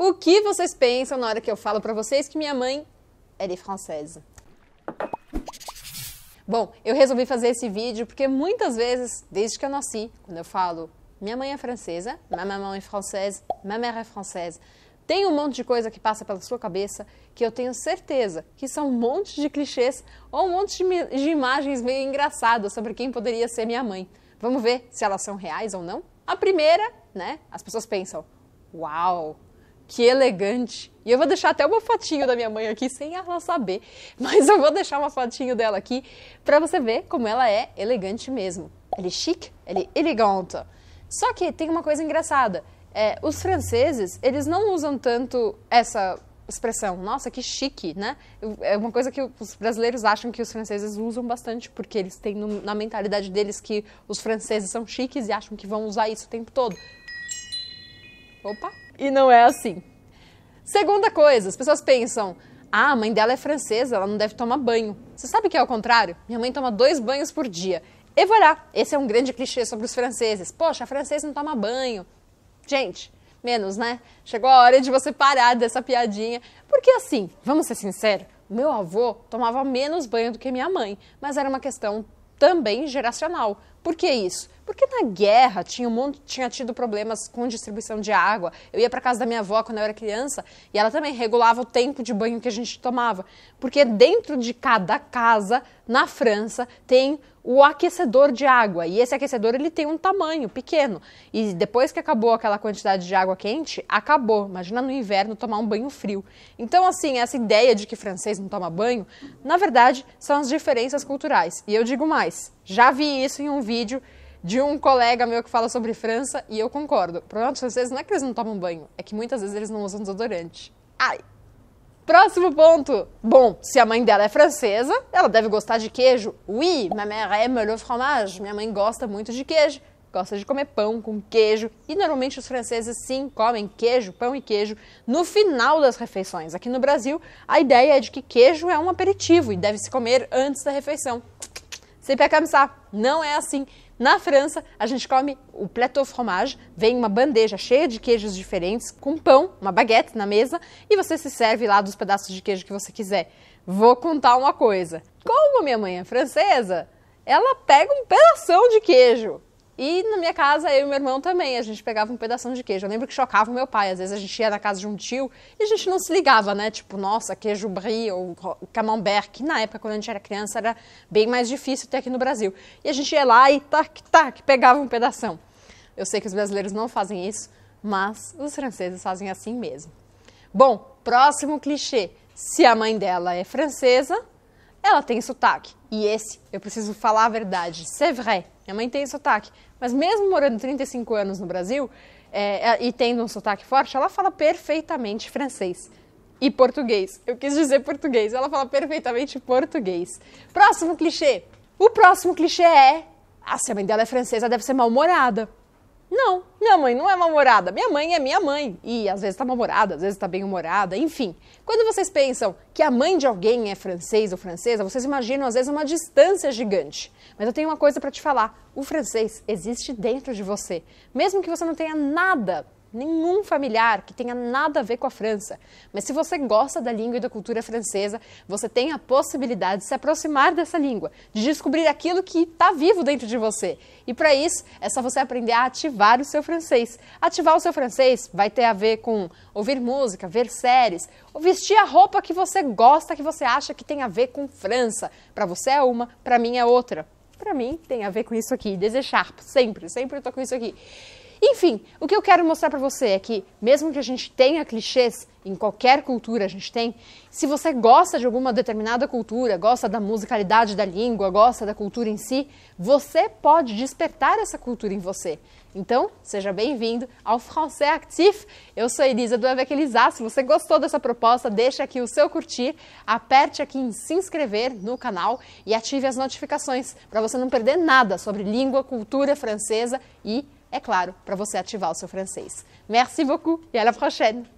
O que vocês pensam na hora que eu falo para vocês que minha mãe é de francesa? Bom, eu resolvi fazer esse vídeo porque muitas vezes, desde que eu nasci, quando eu falo minha mãe é francesa, ma maman é française, ma mère é française, tem um monte de coisa que passa pela sua cabeça que eu tenho certeza que são um monte de clichês ou um monte de, de imagens meio engraçadas sobre quem poderia ser minha mãe. Vamos ver se elas são reais ou não? A primeira, né? As pessoas pensam: "Uau, que elegante. E eu vou deixar até uma fotinho da minha mãe aqui, sem ela saber, mas eu vou deixar uma fotinho dela aqui para você ver como ela é elegante mesmo. Ela é chique, ela é elegante. Só que tem uma coisa engraçada. É, os franceses, eles não usam tanto essa expressão, nossa, que chique, né? É uma coisa que os brasileiros acham que os franceses usam bastante, porque eles têm no, na mentalidade deles que os franceses são chiques e acham que vão usar isso o tempo todo. Opa! E não é assim. Segunda coisa, as pessoas pensam: ah, a mãe dela é francesa, ela não deve tomar banho. Você sabe que é o contrário? Minha mãe toma dois banhos por dia. E voilà, esse é um grande clichê sobre os franceses. Poxa, a francesa não toma banho. Gente, menos, né? Chegou a hora de você parar dessa piadinha. Porque assim, vamos ser sinceros, meu avô tomava menos banho do que minha mãe, mas era uma questão também geracional. Por que isso? Porque na guerra tinha, um monte, tinha tido problemas com distribuição de água. Eu ia para casa da minha avó quando eu era criança e ela também regulava o tempo de banho que a gente tomava. Porque dentro de cada casa na França tem o aquecedor de água e esse aquecedor ele tem um tamanho pequeno e depois que acabou aquela quantidade de água quente acabou imagina no inverno tomar um banho frio então assim essa ideia de que francês não toma banho na verdade são as diferenças culturais e eu digo mais já vi isso em um vídeo de um colega meu que fala sobre França e eu concordo. O problema dos franceses não é que eles não tomam banho, é que muitas vezes eles não usam desodorante. Ai! Próximo ponto. Bom, se a mãe dela é francesa, ela deve gostar de queijo. Oui, ma mère aime le fromage. Minha mãe gosta muito de queijo. Gosta de comer pão com queijo. E normalmente os franceses sim comem queijo, pão e queijo no final das refeições. Aqui no Brasil, a ideia é de que queijo é um aperitivo e deve se comer antes da refeição sempre comme camisar? Não é assim. Na França, a gente come o plateau fromage, vem uma bandeja cheia de queijos diferentes, com pão, uma baguete na mesa, e você se serve lá dos pedaços de queijo que você quiser. Vou contar uma coisa. Como minha mãe é francesa, ela pega um pedaço de queijo e na minha casa, eu e meu irmão também, a gente pegava um pedaço de queijo. Eu lembro que chocava o meu pai. Às vezes a gente ia na casa de um tio e a gente não se ligava, né? Tipo, nossa, queijo brie ou camembert, que na época, quando a gente era criança, era bem mais difícil ter aqui no Brasil. E a gente ia lá e tac, tac, pegava um pedaço. Eu sei que os brasileiros não fazem isso, mas os franceses fazem assim mesmo. Bom, próximo clichê. Se a mãe dela é francesa, ela tem sotaque. E esse, eu preciso falar a verdade, c'est vrai. Minha mãe tem sotaque. Mas mesmo morando 35 anos no Brasil é, é, e tendo um sotaque forte, ela fala perfeitamente francês e português. Eu quis dizer português, ela fala perfeitamente português. Próximo clichê. O próximo clichê é: ah, se a mãe dela é francesa, deve ser mal-humorada. Não, minha mãe não é mal-humorada. Minha mãe é minha mãe. E às vezes está mal-humorada, às vezes está bem-humorada, enfim. Quando vocês pensam que a mãe de alguém é francês ou francesa, vocês imaginam às vezes uma distância gigante. Mas eu tenho uma coisa para te falar: o francês existe dentro de você. Mesmo que você não tenha nada nenhum familiar que tenha nada a ver com a França. Mas se você gosta da língua e da cultura francesa, você tem a possibilidade de se aproximar dessa língua, de descobrir aquilo que está vivo dentro de você. E para isso, é só você aprender a ativar o seu francês. Ativar o seu francês vai ter a ver com ouvir música, ver séries, vestir a roupa que você gosta, que você acha que tem a ver com França. Para você é uma, para mim é outra. Para mim tem a ver com isso aqui, desejar sempre, sempre eu tô com isso aqui. Enfim, o que eu quero mostrar para você é que, mesmo que a gente tenha clichês, em qualquer cultura a gente tem, se você gosta de alguma determinada cultura, gosta da musicalidade da língua, gosta da cultura em si, você pode despertar essa cultura em você. Então, seja bem-vindo ao Français Actif. Eu sou Elisa do Avec Se você gostou dessa proposta, deixa aqui o seu curtir, aperte aqui em se inscrever no canal e ative as notificações para você não perder nada sobre língua, cultura francesa e é claro, para você ativar o seu francês. Merci beaucoup e à la prochaine!